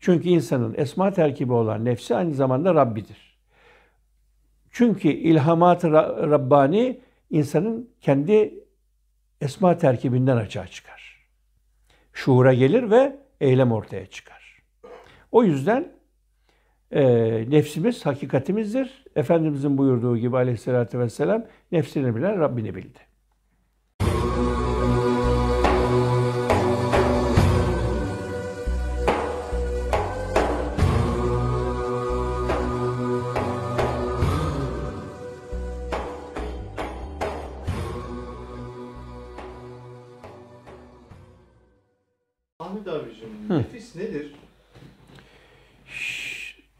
Çünkü insanın esma terkibi olan nefsi aynı zamanda Rabbidir. Çünkü ilhamat-ı Rabbani insanın kendi esma terkibinden açığa çıkar. Şuura gelir ve eylem ortaya çıkar. O yüzden e, nefsimiz hakikatimizdir. Efendimizin buyurduğu gibi aleyhissalatü vesselam nefsini bilen Rabbini bildi.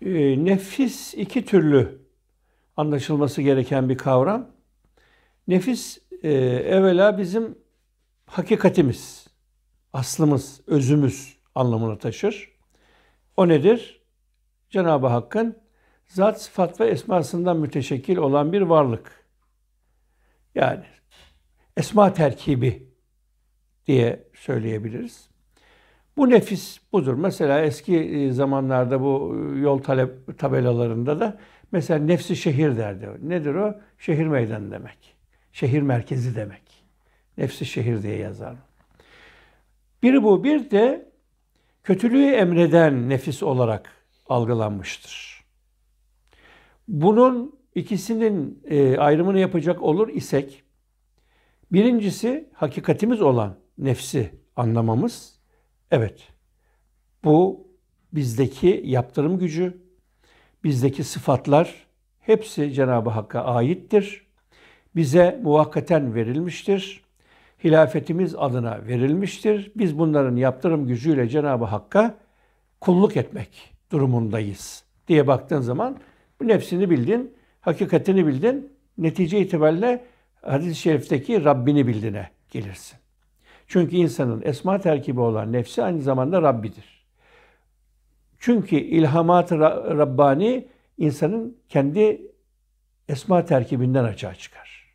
Ee, nefis iki türlü anlaşılması gereken bir kavram. Nefis e, evvela bizim hakikatimiz, aslımız, özümüz anlamını taşır. O nedir? Cenab-ı Hakk'ın zat, sıfat ve esmasından müteşekkil olan bir varlık. Yani esma terkibi diye söyleyebiliriz. Bu nefis budur. Mesela eski e, zamanlarda bu e, yol talep tabelalarında da mesela nefsi şehir derdi. Nedir o? Şehir meydanı demek. Şehir merkezi demek. Nefsi şehir diye yazar. Biri bu. Bir de kötülüğü emreden nefis olarak algılanmıştır. Bunun ikisinin e, ayrımını yapacak olur isek, birincisi hakikatimiz olan nefsi anlamamız, Evet, bu bizdeki yaptırım gücü, bizdeki sıfatlar hepsi Cenab-ı Hakk'a aittir. Bize muvakkaten verilmiştir. Hilafetimiz adına verilmiştir. Biz bunların yaptırım gücüyle Cenab-ı Hakk'a kulluk etmek durumundayız diye baktığın zaman bu nefsini bildin, hakikatini bildin, netice itibariyle hadis-i şerifteki Rabbini bildiğine gelirsin. Çünkü insanın esma terkibi olan nefsi aynı zamanda Rabbidir. Çünkü ilhamat-ı Rabbani insanın kendi esma terkibinden açığa çıkar.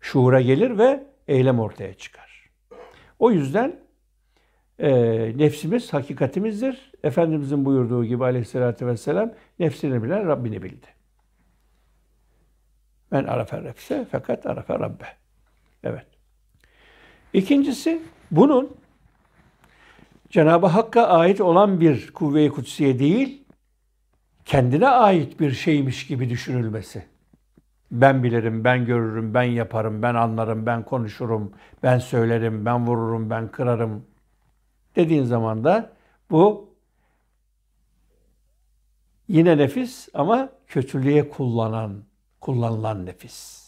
Şuura gelir ve eylem ortaya çıkar. O yüzden e, nefsimiz hakikatimizdir. Efendimizin buyurduğu gibi aleyhissalatü vesselam nefsini bilen Rabbini bildi. Ben arafe nefse fakat arafe Rabbe. Evet. İkincisi bunun Cenab-ı Hakk'a ait olan bir kuvve-i kutsiye değil, kendine ait bir şeymiş gibi düşünülmesi. Ben bilirim, ben görürüm, ben yaparım, ben anlarım, ben konuşurum, ben söylerim, ben vururum, ben kırarım dediğin zaman da bu yine nefis ama kötülüğe kullanan, kullanılan nefis.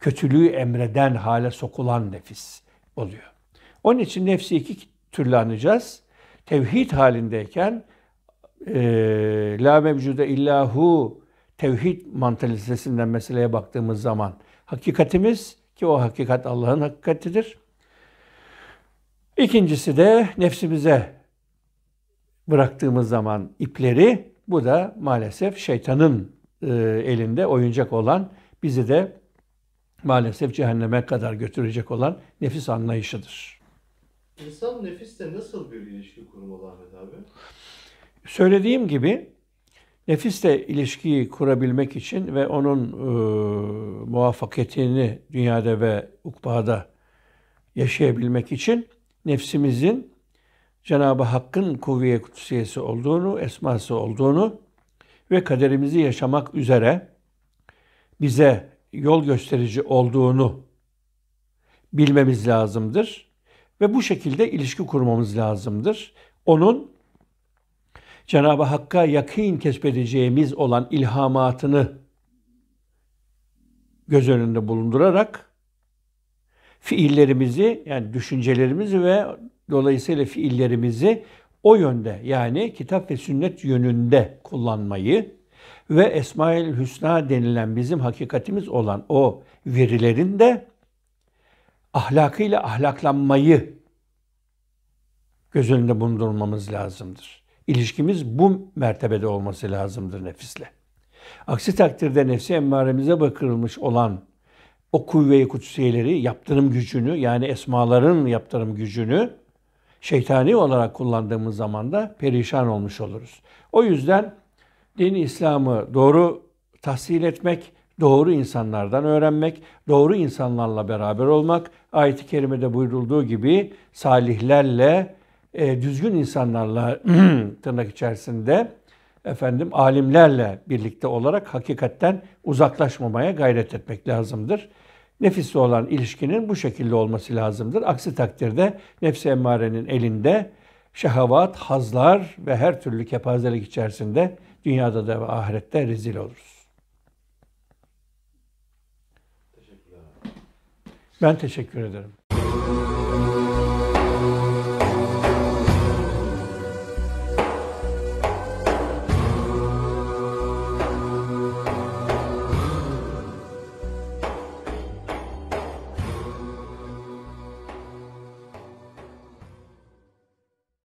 Kötülüğü emreden hale sokulan nefis oluyor. Onun için nefsi iki türlü anacağız. Tevhid halindeyken e, la mevcuda illahu tevhid mantalitesinden meseleye baktığımız zaman hakikatimiz ki o hakikat Allah'ın hakikatidir. İkincisi de nefsimize bıraktığımız zaman ipleri bu da maalesef şeytanın e, elinde oyuncak olan bizi de maalesef cehenneme kadar götürecek olan nefis anlayışıdır. İnsan nefisle nasıl bir ilişki kurmalı Ahmet abi? Söylediğim gibi nefisle ilişkiyi kurabilmek için ve onun e, muvaffakiyetini dünyada ve ukbada yaşayabilmek için nefsimizin Cenab-ı Hakk'ın kuvve kutsiyesi olduğunu, esması olduğunu ve kaderimizi yaşamak üzere bize yol gösterici olduğunu bilmemiz lazımdır ve bu şekilde ilişki kurmamız lazımdır. Onun Cenab-ı Hakk'a yakın kesbedeceğimiz olan ilhamatını göz önünde bulundurarak fiillerimizi yani düşüncelerimizi ve dolayısıyla fiillerimizi o yönde yani kitap ve sünnet yönünde kullanmayı ve Esmaül Hüsna denilen bizim hakikatimiz olan o verilerin de ahlakıyla ahlaklanmayı göz önünde bulundurmamız lazımdır. İlişkimiz bu mertebede olması lazımdır nefisle. Aksi takdirde nefsi emmaremize bakılmış olan o kuvve-i kutsiyeleri, yaptırım gücünü yani esmaların yaptırım gücünü şeytani olarak kullandığımız zaman da perişan olmuş oluruz. O yüzden Din İslam'ı doğru tahsil etmek, doğru insanlardan öğrenmek, doğru insanlarla beraber olmak, ayet-i kerimede buyurulduğu gibi salihlerle, e, düzgün insanlarla tırnak içerisinde efendim alimlerle birlikte olarak hakikatten uzaklaşmamaya gayret etmek lazımdır. Nefisle olan ilişkinin bu şekilde olması lazımdır. Aksi takdirde nefsi emmarenin elinde şehavat, hazlar ve her türlü kepazelik içerisinde Dünyada da ve ahirette rezil oluruz. Ben teşekkür ederim.